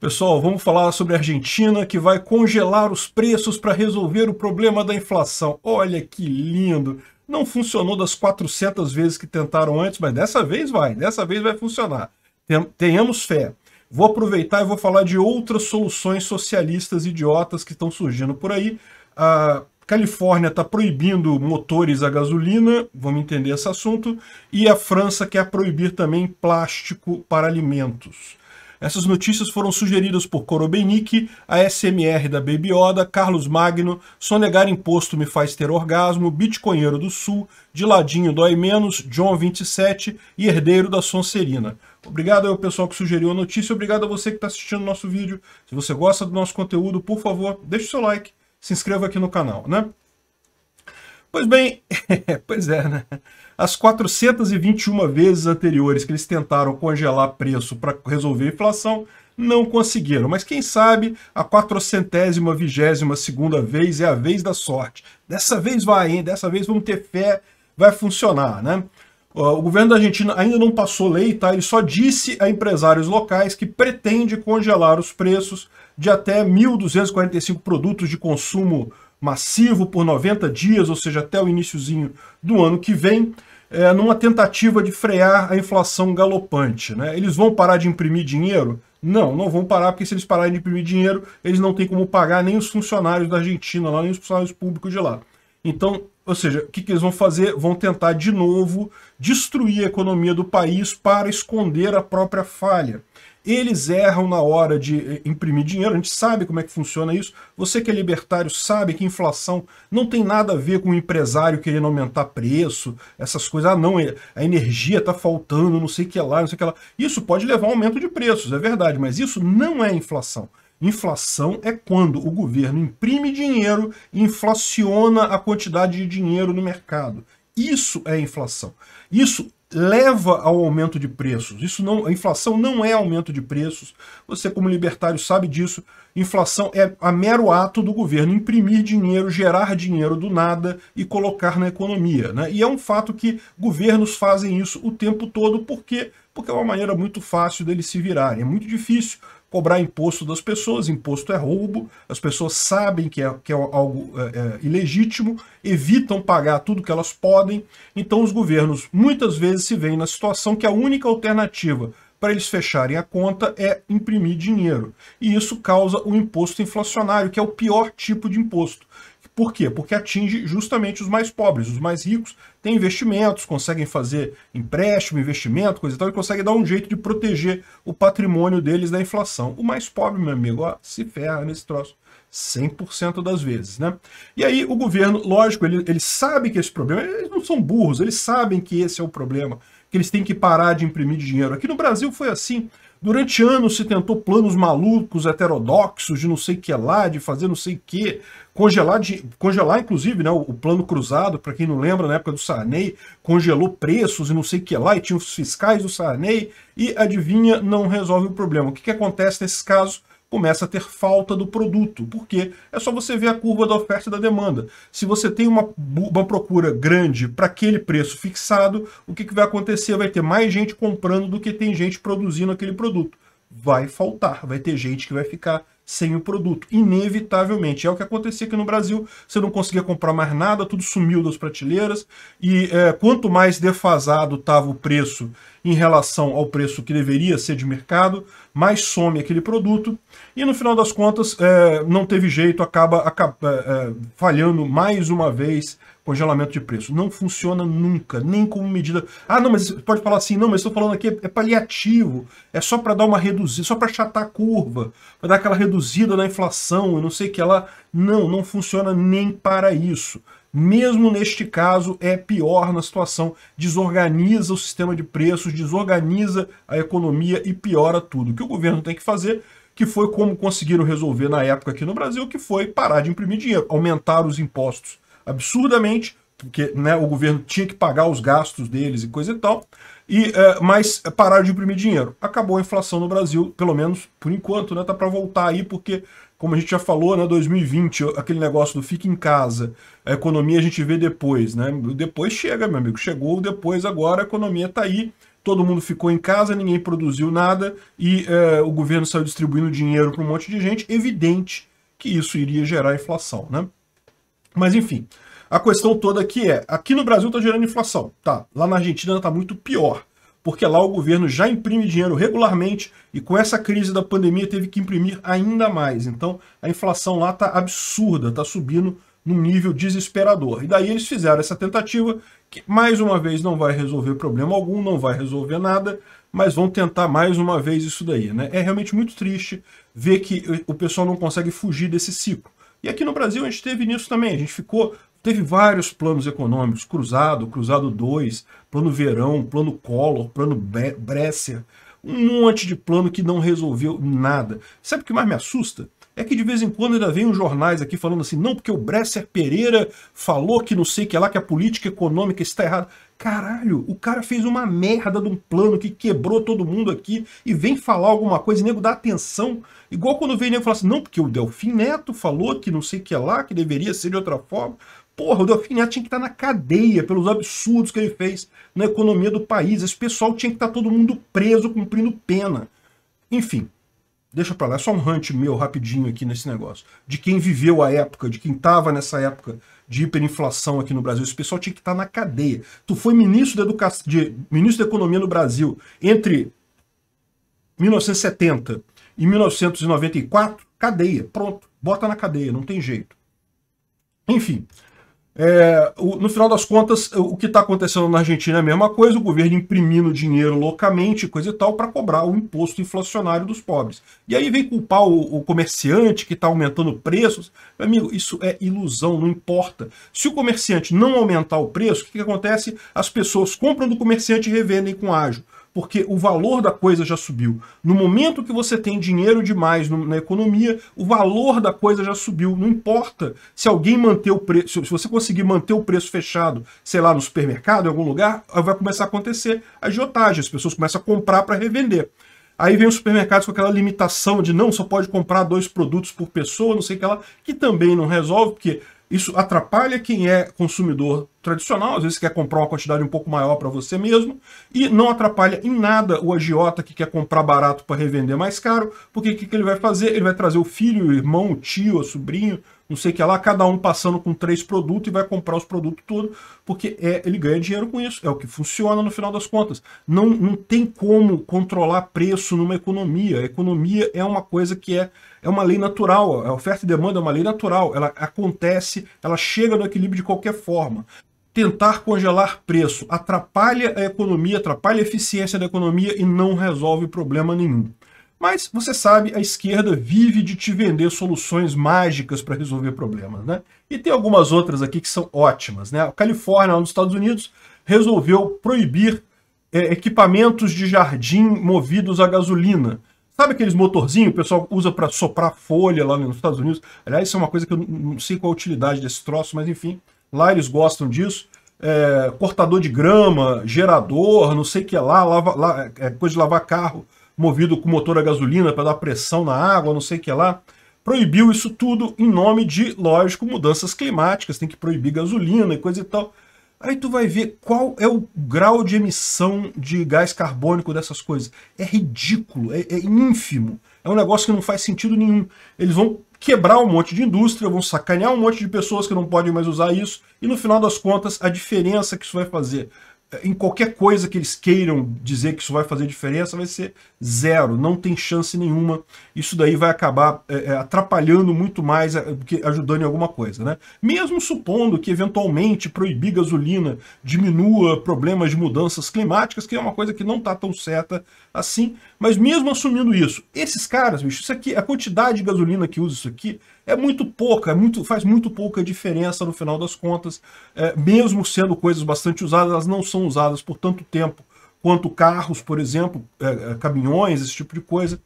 Pessoal, vamos falar sobre a Argentina que vai congelar os preços para resolver o problema da inflação. Olha que lindo! Não funcionou das 400 vezes que tentaram antes, mas dessa vez vai, dessa vez vai funcionar. Tenhamos fé. Vou aproveitar e vou falar de outras soluções socialistas idiotas que estão surgindo por aí. A Califórnia está proibindo motores a gasolina, vamos entender esse assunto, e a França quer proibir também plástico para alimentos. Essas notícias foram sugeridas por Korobenick, a SMR da Baby Carlos Magno, Sonegar Imposto Me Faz Ter Orgasmo, Bitcoinheiro do Sul, De Ladinho Dói Menos, John 27 e Herdeiro da Sonserina. Obrigado ao pessoal que sugeriu a notícia, obrigado a você que está assistindo o nosso vídeo. Se você gosta do nosso conteúdo, por favor, deixe o seu like, se inscreva aqui no canal, né? Pois bem, pois é, né? As 421 vezes anteriores que eles tentaram congelar preço para resolver a inflação, não conseguiram. Mas quem sabe a quatrocentésima, vigésima segunda vez é a vez da sorte. Dessa vez vai, hein? Dessa vez vamos ter fé, vai funcionar, né? O governo da Argentina ainda não passou lei, tá? Ele só disse a empresários locais que pretende congelar os preços de até 1.245 produtos de consumo massivo por 90 dias, ou seja, até o iníciozinho do ano que vem, é, numa tentativa de frear a inflação galopante. Né? Eles vão parar de imprimir dinheiro? Não, não vão parar, porque se eles pararem de imprimir dinheiro, eles não têm como pagar nem os funcionários da Argentina lá, nem os funcionários públicos de lá. Então, ou seja, o que, que eles vão fazer? Vão tentar de novo destruir a economia do país para esconder a própria falha. Eles erram na hora de eh, imprimir dinheiro, a gente sabe como é que funciona isso. Você que é libertário sabe que inflação não tem nada a ver com o empresário querendo aumentar preço, essas coisas. Ah, não, é, a energia está faltando, não sei o que lá, não sei o que lá. Isso pode levar a aumento de preços, é verdade, mas isso não é inflação. Inflação é quando o governo imprime dinheiro e inflaciona a quantidade de dinheiro no mercado. Isso é inflação. Isso leva ao aumento de preços. Isso não, a inflação não é aumento de preços. Você como libertário sabe disso. Inflação é a mero ato do governo imprimir dinheiro, gerar dinheiro do nada e colocar na economia, né? E é um fato que governos fazem isso o tempo todo porque porque é uma maneira muito fácil deles se virarem. É muito difícil cobrar imposto das pessoas, imposto é roubo, as pessoas sabem que é, que é algo é, é, ilegítimo, evitam pagar tudo que elas podem, então os governos muitas vezes se veem na situação que a única alternativa para eles fecharem a conta é imprimir dinheiro. E isso causa o imposto inflacionário, que é o pior tipo de imposto. Por quê? Porque atinge justamente os mais pobres. Os mais ricos têm investimentos, conseguem fazer empréstimo, investimento, coisa e tal, e conseguem dar um jeito de proteger o patrimônio deles da inflação. O mais pobre, meu amigo, ó, se ferra nesse troço. 100% das vezes, né? E aí o governo, lógico, ele, ele sabe que esse problema, eles não são burros, eles sabem que esse é o problema que eles têm que parar de imprimir dinheiro. Aqui no Brasil foi assim. Durante anos se tentou planos malucos, heterodoxos, de não sei o que lá, de fazer não sei o que, congelar, de, congelar inclusive né, o, o plano cruzado, para quem não lembra, na época do Sarney, congelou preços e não sei o que lá, e tinha os fiscais do Sarney, e adivinha, não resolve o problema. O que, que acontece nesses casos? começa a ter falta do produto, porque é só você ver a curva da oferta e da demanda. Se você tem uma, uma procura grande para aquele preço fixado, o que, que vai acontecer? Vai ter mais gente comprando do que tem gente produzindo aquele produto. Vai faltar, vai ter gente que vai ficar sem o produto, inevitavelmente. É o que acontecia aqui no Brasil, você não conseguia comprar mais nada, tudo sumiu das prateleiras, e é, quanto mais defasado estava o preço em relação ao preço que deveria ser de mercado, mais some aquele produto, e no final das contas é, não teve jeito, acaba, acaba é, é falhando mais uma vez congelamento de preço. Não funciona nunca, nem como medida. Ah, não, mas pode falar assim, não, mas estou falando aqui é paliativo, é só para dar uma reduzida, só para achatar a curva, para dar aquela reduzida reduzida na inflação eu não sei o que lá. Não, não funciona nem para isso. Mesmo neste caso, é pior na situação. Desorganiza o sistema de preços, desorganiza a economia e piora tudo. O que o governo tem que fazer que foi como conseguiram resolver na época aqui no Brasil, que foi parar de imprimir dinheiro, aumentar os impostos absurdamente, porque né, o governo tinha que pagar os gastos deles e coisa e tal, e é, mas pararam de imprimir dinheiro. Acabou a inflação no Brasil, pelo menos por enquanto, né? Tá para voltar aí, porque, como a gente já falou, né, 2020, aquele negócio do fica em casa, a economia a gente vê depois, né? Depois chega, meu amigo, chegou depois, agora a economia tá aí, todo mundo ficou em casa, ninguém produziu nada, e é, o governo saiu distribuindo dinheiro para um monte de gente, evidente que isso iria gerar inflação, né? Mas enfim, a questão toda aqui é, aqui no Brasil está gerando inflação, tá? Lá na Argentina está muito pior, porque lá o governo já imprime dinheiro regularmente e com essa crise da pandemia teve que imprimir ainda mais. Então a inflação lá está absurda, está subindo num nível desesperador. E daí eles fizeram essa tentativa, que mais uma vez não vai resolver problema algum, não vai resolver nada, mas vão tentar mais uma vez isso daí. Né? É realmente muito triste ver que o pessoal não consegue fugir desse ciclo. E aqui no Brasil a gente teve nisso também, a gente ficou Teve vários planos econômicos, Cruzado, Cruzado 2, Plano Verão, Plano Collor, Plano Bresser, um monte de plano que não resolveu nada. Sabe o que mais me assusta? É que de vez em quando ainda vem os jornais aqui falando assim, não, porque o Bresser Pereira falou que não sei o que é lá, que a política econômica está errada. Caralho, o cara fez uma merda de um plano que quebrou todo mundo aqui e vem falar alguma coisa e nego dá atenção. Igual quando vem nego falar assim, não, porque o Delfim Neto falou que não sei o que é lá, que deveria ser de outra forma. Porra, o Delfim Neto tinha que estar tá na cadeia pelos absurdos que ele fez na economia do país. Esse pessoal tinha que estar tá todo mundo preso, cumprindo pena. Enfim, deixa pra lá. É só um hunt meu rapidinho aqui nesse negócio. De quem viveu a época, de quem tava nessa época de hiperinflação aqui no Brasil. Esse pessoal tinha que estar tá na cadeia. Tu foi ministro da, educa... de... ministro da Economia no Brasil entre 1970 e 1994, cadeia. Pronto, bota na cadeia, não tem jeito. Enfim, é, o, no final das contas, o que está acontecendo na Argentina é a mesma coisa, o governo imprimindo dinheiro loucamente, coisa e tal, para cobrar o imposto inflacionário dos pobres. E aí vem culpar o, o comerciante que está aumentando preços. Meu amigo, isso é ilusão, não importa. Se o comerciante não aumentar o preço, o que, que acontece? As pessoas compram do comerciante e revendem com ágio porque o valor da coisa já subiu. No momento que você tem dinheiro demais na economia, o valor da coisa já subiu. Não importa se alguém manter o preço, se você conseguir manter o preço fechado, sei lá, no supermercado, em algum lugar, vai começar a acontecer a agiotagem, as pessoas começam a comprar para revender. Aí vem os supermercados com aquela limitação de não, só pode comprar dois produtos por pessoa, não sei o que lá, que também não resolve, porque isso atrapalha quem é consumidor tradicional, às vezes quer comprar uma quantidade um pouco maior para você mesmo, e não atrapalha em nada o agiota que quer comprar barato para revender mais caro, porque o que, que ele vai fazer? Ele vai trazer o filho, o irmão, o tio, o sobrinho, não sei o que lá, cada um passando com três produtos e vai comprar os produtos todos, porque é, ele ganha dinheiro com isso, é o que funciona no final das contas. Não, não tem como controlar preço numa economia. A economia é uma coisa que é, é uma lei natural, a oferta e demanda é uma lei natural, ela acontece, ela chega no equilíbrio de qualquer forma. Tentar congelar preço atrapalha a economia, atrapalha a eficiência da economia e não resolve problema nenhum. Mas você sabe, a esquerda vive de te vender soluções mágicas para resolver problemas, né? E tem algumas outras aqui que são ótimas, né? A Califórnia, lá nos Estados Unidos, resolveu proibir é, equipamentos de jardim movidos a gasolina. Sabe aqueles motorzinhos que o pessoal usa para soprar folha lá nos Estados Unidos? Aliás, isso é uma coisa que eu não sei qual a utilidade desse troço, mas enfim, lá eles gostam disso. É, cortador de grama, gerador, não sei o que lá, lava, é, é, coisa de lavar carro movido com motor a gasolina para dar pressão na água, não sei o que lá. Proibiu isso tudo em nome de, lógico, mudanças climáticas, tem que proibir gasolina e coisa e tal. Aí tu vai ver qual é o grau de emissão de gás carbônico dessas coisas. É ridículo, é, é ínfimo. É um negócio que não faz sentido nenhum. Eles vão quebrar um monte de indústria, vão sacanear um monte de pessoas que não podem mais usar isso, e no final das contas, a diferença que isso vai fazer em qualquer coisa que eles queiram dizer que isso vai fazer diferença, vai ser zero, não tem chance nenhuma. Isso daí vai acabar é, é atrapalhando muito mais é, do que ajudando em alguma coisa. Né? Mesmo supondo que eventualmente proibir gasolina diminua problemas de mudanças climáticas, que é uma coisa que não está tão certa assim, mas mesmo assumindo isso, esses caras, bicho, isso aqui, a quantidade de gasolina que usa isso aqui é muito pouca, é muito, faz muito pouca diferença no final das contas, é, mesmo sendo coisas bastante usadas, elas não são usadas por tanto tempo quanto carros, por exemplo, é, é caminhões, esse tipo de coisa.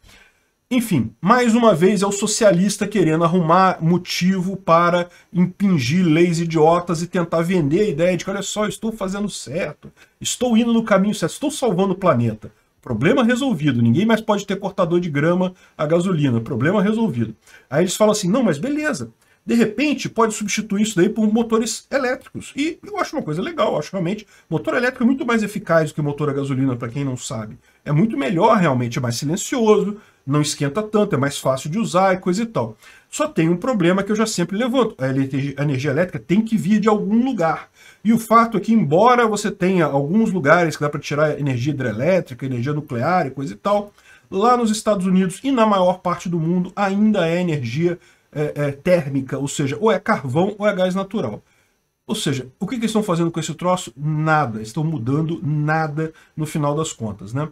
Enfim, mais uma vez é o socialista querendo arrumar motivo para impingir leis idiotas e tentar vender a ideia de que, olha só, estou fazendo certo, estou indo no caminho certo, estou salvando o planeta. Problema resolvido. Ninguém mais pode ter cortador de grama a gasolina. Problema resolvido. Aí eles falam assim: não, mas beleza. De repente, pode substituir isso daí por motores elétricos. E eu acho uma coisa legal. Eu acho realmente motor elétrico é muito mais eficaz do que motor a gasolina, para quem não sabe. É muito melhor, realmente. É mais silencioso, não esquenta tanto, é mais fácil de usar e coisa e tal. Só tem um problema que eu já sempre levanto. A energia elétrica tem que vir de algum lugar. E o fato é que, embora você tenha alguns lugares que dá para tirar energia hidrelétrica, energia nuclear e coisa e tal, lá nos Estados Unidos e na maior parte do mundo ainda é energia é, é, térmica, ou seja, ou é carvão ou é gás natural. Ou seja, o que, que eles estão fazendo com esse troço? Nada. Estão mudando nada no final das contas, né?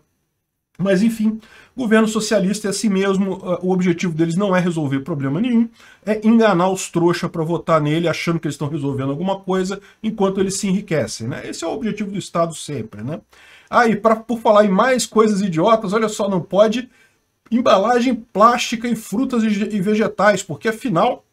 Mas enfim, governo socialista é assim mesmo, ah, o objetivo deles não é resolver problema nenhum, é enganar os trouxa para votar nele achando que eles estão resolvendo alguma coisa enquanto eles se enriquecem, né? Esse é o objetivo do Estado sempre, né? Ah, e por falar em mais coisas idiotas, olha só, não pode embalagem plástica em frutas e vegetais, porque afinal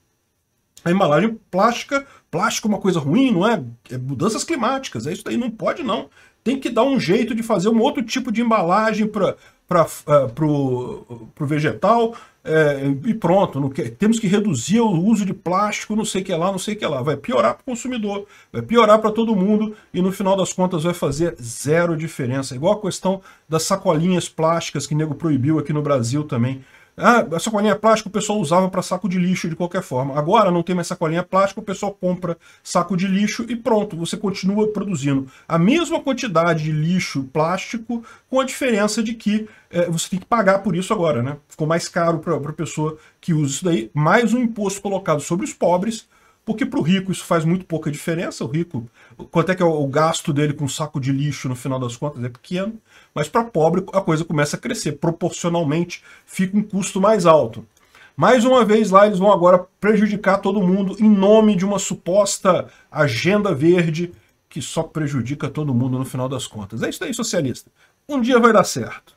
a embalagem plástica. Plástico é uma coisa ruim, não é? É mudanças climáticas, é isso daí, não pode não. Tem que dar um jeito de fazer um outro tipo de embalagem para uh, é, pro, pro vegetal é, e pronto. Não temos que reduzir o uso de plástico, não sei o que lá, não sei o que lá. Vai piorar para o consumidor, vai piorar para todo mundo e no final das contas vai fazer zero diferença. Igual a questão das sacolinhas plásticas que o nego proibiu aqui no Brasil também. Ah, a sacolinha plástica o pessoal usava para saco de lixo de qualquer forma. Agora não tem mais sacolinha plástica, o pessoal compra saco de lixo e pronto, você continua produzindo a mesma quantidade de lixo plástico, com a diferença de que é, você tem que pagar por isso agora, né? Ficou mais caro para a pessoa que usa isso daí, mais um imposto colocado sobre os pobres, porque para o rico isso faz muito pouca diferença. O rico, quanto é que é o gasto dele com um saco de lixo no final das contas é pequeno, mas para pobre a coisa começa a crescer proporcionalmente, fica um custo mais alto. Mais uma vez lá eles vão agora prejudicar todo mundo em nome de uma suposta agenda verde que só prejudica todo mundo no final das contas. É isso aí, socialista. Um dia vai dar certo.